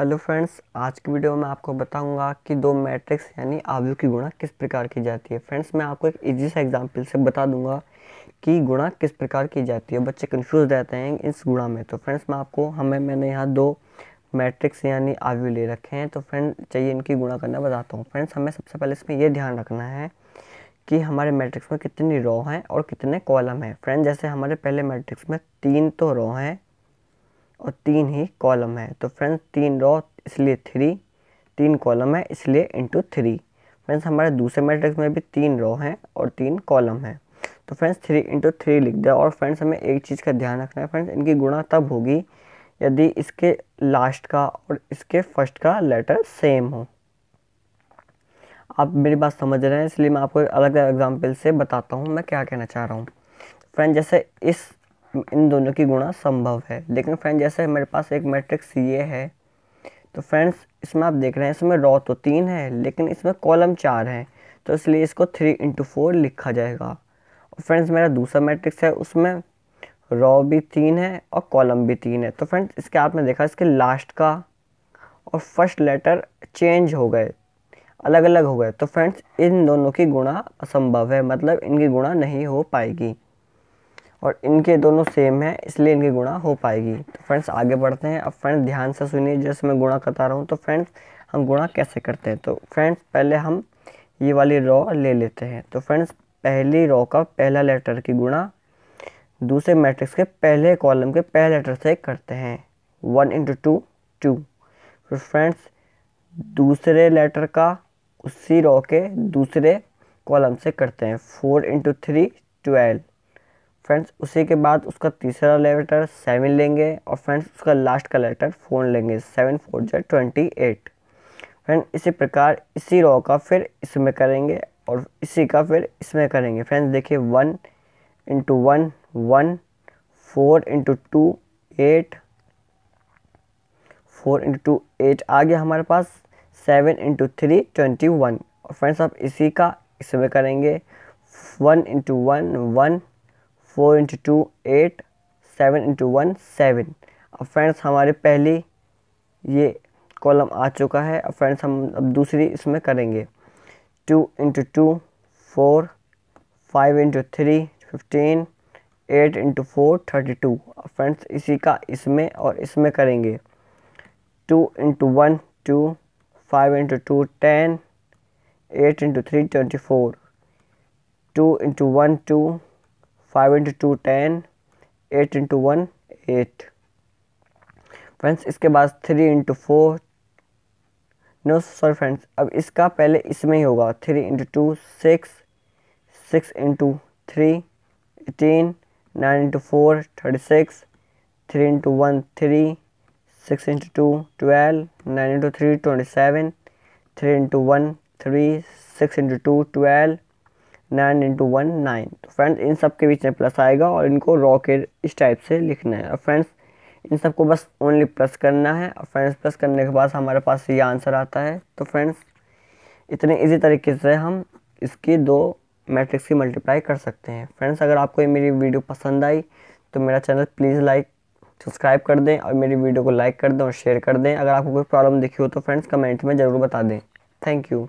hello friends आज की video में आपको बताऊंगा कि दो मैट्रिक्स यानी आव्यू की गुणा किस प्रकार की जाती है फ्रेंड्स मैं आपको एक इजी सा एग्जांपल से बता दूंगा कि गुणा किस प्रकार की जाती है बच्चे कंफ्यूज रहते हैं इस गुणा में तो फ्रेंड्स मैं आपको हमें मैंने यहाँ दो मैट्रिक्स यानी आव्यू ले रखे हैं तो फ्रेंड चाहिए इनकी गुणा करना बताता हूँ फ्रेंड्स हमें सबसे पहले इसमें यह ध्यान रखना है कि हमारे मैट्रिक्स में कितनी रॉ हैं और कितने कॉलम हैं फ्रेंड जैसे हमारे पहले मैट्रिक्स में तीन तो रॉ हैं और तीन ही कॉलम है तो फ्रेंड्स तीन रॉ इसलिए थ्री तीन कॉलम है इसलिए इंटू थ्री फ्रेंड्स हमारे दूसरे मैट्रिक्स में भी तीन रॉ हैं और तीन कॉलम हैं तो फ्रेंड्स थ्री इंटू थ्री लिख दिया और फ्रेंड्स हमें एक चीज़ का ध्यान रखना है फ्रेंड्स इनकी गुणा तब होगी यदि इसके लास्ट का और इसके फर्स्ट का लेटर सेम हो आप मेरी बात समझ रहे हैं इसलिए मैं आपको अलग अलग एग्जाम्पल से बताता हूँ मैं क्या कहना चाह रहा हूँ फ्रेंड जैसे इस इन दोनों की गुणा संभव है लेकिन फ्रेंड जैसे मेरे पास एक मैट्रिक्स ये है तो फ्रेंड्स इसमें आप देख रहे हैं इसमें रॉ तो तीन है लेकिन इसमें कॉलम चार है तो इसलिए इसको थ्री इंटू फोर लिखा जाएगा और फ्रेंड्स मेरा दूसरा मैट्रिक्स है उसमें रॉ भी तीन है और कॉलम भी तीन है तो फ्रेंड्स इसके आपने देखा इसके लास्ट का और फर्स्ट लेटर चेंज हो गए अलग अलग हो गए तो फ्रेंड्स इन दोनों की गुणा असंभव है मतलब इनकी गुणा नहीं हो पाएगी और इनके दोनों सेम है इसलिए इनकी गुणा हो पाएगी तो फ्रेंड्स आगे बढ़ते हैं अब फ्रेंड्स ध्यान से सुनिए जैसे मैं गुणा करता रहा हूँ तो फ्रेंड्स हम गुणा कैसे करते हैं तो फ्रेंड्स पहले हम ये वाली रॉ ले लेते हैं तो फ्रेंड्स पहली रॉ का पहला लेटर की गुणा दूसरे मैट्रिक्स के पहले कॉलम के पहले लेटर से करते हैं वन इंटू टू टू फिर फ्रेंड्स दूसरे लेटर का उसी रॉ के दूसरे कॉलम से करते हैं four into three twelve friends उसी के बाद उसका तीसरा लेटर सेवन लेंगे और फ्रेंड्स उसका लास्ट का लेटर फोर लेंगे सेवन फोर जो ट्वेंटी एट फ्रेंड इसी प्रकार इसी रॉ का फिर इसमें करेंगे और इसी का फिर इसमें करेंगे फ्रेंड्स देखिए one into one one four into two eight four into two eight आ गया हमारे पास seven into three twenty one और फ्रेंड्स आप इसी का इसमें करेंगे one into one one four into two eight seven into one seven अब फ्रेंड्स हमारे पहली ये कॉलम आ चुका है अब फ्रेंड्स हम अब दूसरी इसमें करेंगे two into two four five into three fifteen eight into four thirty two अब फ्रेंड्स इसी का इसमें और इसमें करेंगे two into one two five into two ten eight into three twenty four two into one two five into two ten eight into one eight friends इसके बाद three into four no sorry friends अब इसका पहले इसमें ही होगा three into two six six into three eighteen nine into four thirty six three into one three six into two twelve nine into three twenty seven three into one three six into two twelve nine into one nine तो friends इन सब के बीच में plus आएगा और इनको raw के इस टाइप से लिखना है और फ्रेंड्स इन सबको बस ओनली प्लस करना है और फ्रेंड्स प्लस करने के बाद हमारे पास ये आंसर आता है तो फ्रेंड्स इतने इजी तरीके से हम इसकी दो मैट्रिक्स की मल्टीप्लाई कर सकते हैं फ्रेंड्स अगर आपको ये मेरी वीडियो पसंद आई तो मेरा चैनल प्लीज़ लाइक सब्सक्राइब कर दें और मेरी वीडियो को लाइक कर दें और शेयर कर दें अगर आपको कोई प्रॉब्लम दिखी हो तो फ्रेंड्स कमेंट में ज़रूर बता दें थैंक यू